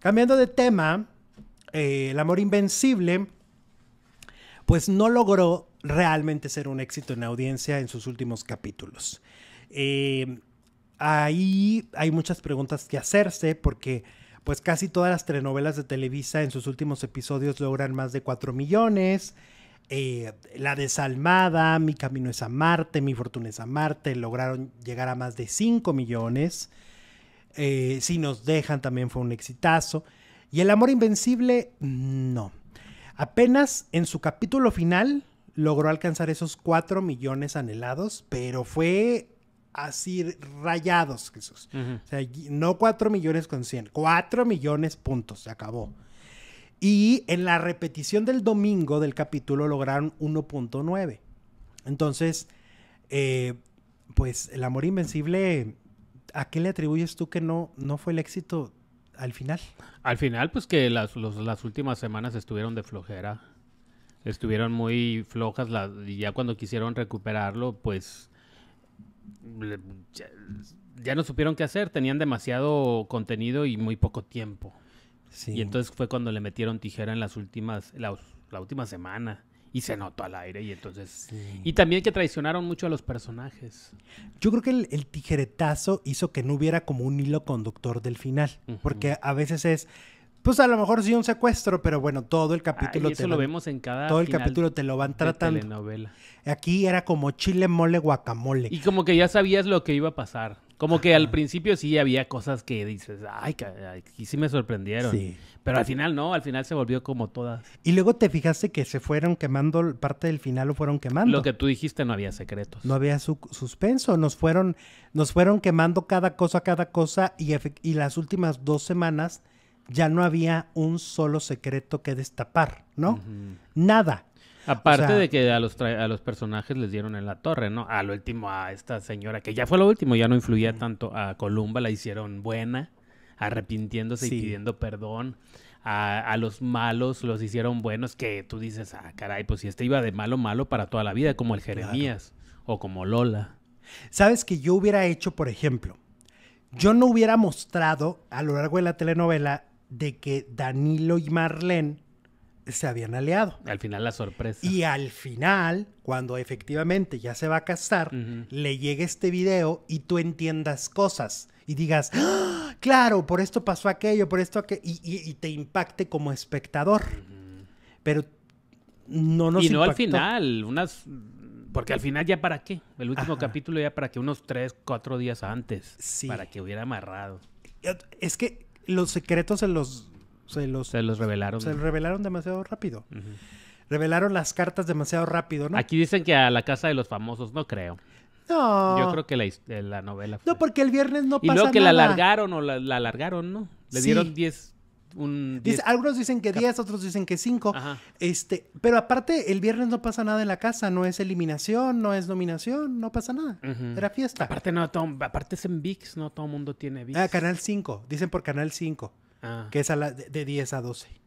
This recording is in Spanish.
Cambiando de tema, eh, El amor invencible, pues no logró realmente ser un éxito en audiencia en sus últimos capítulos. Eh, ahí hay muchas preguntas que hacerse porque pues casi todas las telenovelas de Televisa en sus últimos episodios logran más de 4 millones. Eh, la Desalmada, Mi Camino es a Marte, Mi Fortuna es a Marte, lograron llegar a más de 5 millones. Eh, si nos dejan también fue un exitazo. Y El Amor Invencible, no. Apenas en su capítulo final logró alcanzar esos 4 millones anhelados, pero fue así rayados, Jesús. O sea, no 4 millones con 100, 4 millones puntos, se acabó. Y en la repetición del domingo del capítulo lograron 1.9. Entonces, eh, pues El Amor Invencible ¿a qué le atribuyes tú que no, no fue el éxito al final? Al final, pues que las, las últimas semanas estuvieron de flojera. Estuvieron muy flojas y ya cuando quisieron recuperarlo, pues ya, no supieron qué hacer. Tenían demasiado contenido y muy poco tiempo. Y entonces fue cuando le metieron tijera en las últimas, la última semana y se notó al aire y entonces... Y también que traicionaron mucho a los personajes. Yo creo que el, tijeretazo hizo que no hubiera como un hilo conductor del final, porque a veces es... Pues a lo mejor sí un secuestro, pero bueno, todo el capítulo te lo, vemos en cada todo el capítulo te lo van tratando. Aquí era como chile mole guacamole. Y como que ya sabías lo que iba a pasar. Como que al principio sí había cosas que dices, "Ay, aquí sí me sorprendieron." Sí. Pero al final no, al final se volvió como todas. Y luego te fijaste que se fueron quemando, parte del final lo fueron quemando. Lo que tú dijiste, no había secretos. No había suspenso, nos fueron, nos fueron quemando cada cosa, cada cosa, y, y las últimas dos semanas ya no había un solo secreto que destapar, ¿no? Nada. Aparte de que a los, a los personajes les dieron en la torre, ¿no? Al último, a esta señora, que ya fue lo último, ya no influía tanto. A Columba la hicieron buena arrepintiéndose y pidiendo perdón. A, los malos los hicieron buenos, que tú dices, ah, caray, pues si este iba de malo, malo para toda la vida, como el Jeremías o como Lola. ¿Sabes que yo hubiera hecho, por ejemplo? Yo no hubiera mostrado a lo largo de la telenovela de que Danilo y Marlene se habían aliado. Al final la sorpresa. Y al final, cuando efectivamente ya se va a casar, le llega este video y tú entiendas cosas y digas, ¡Ah! claro, por esto pasó aquello, por esto aquello, y, te impacte como espectador. Pero no nos Y no al final, unas... Porque al final ya para qué, el último capítulo ya para que unos tres, cuatro días antes, sí. para que hubiera amarrado. Es que los secretos se los... Se los, se los revelaron. Se los revelaron demasiado rápido. revelaron las cartas demasiado rápido, Aquí dicen que a la casa de los famosos, no creo. Yo creo que la, eh, novela No, porque el viernes no pasa nada. Y luego que la alargaron o la, alargaron, ¿no? Le dieron 10 un algunos dicen que 10, otros dicen que 5. Este, pero aparte, el viernes no pasa nada en la casa, no es eliminación, no es nominación, no pasa nada. Era fiesta. Aparte, no, aparte es en VIX, no todo el mundo tiene VIX. Ah, Canal 5, dicen por Canal 5, ah. que es de, de 10 a 12.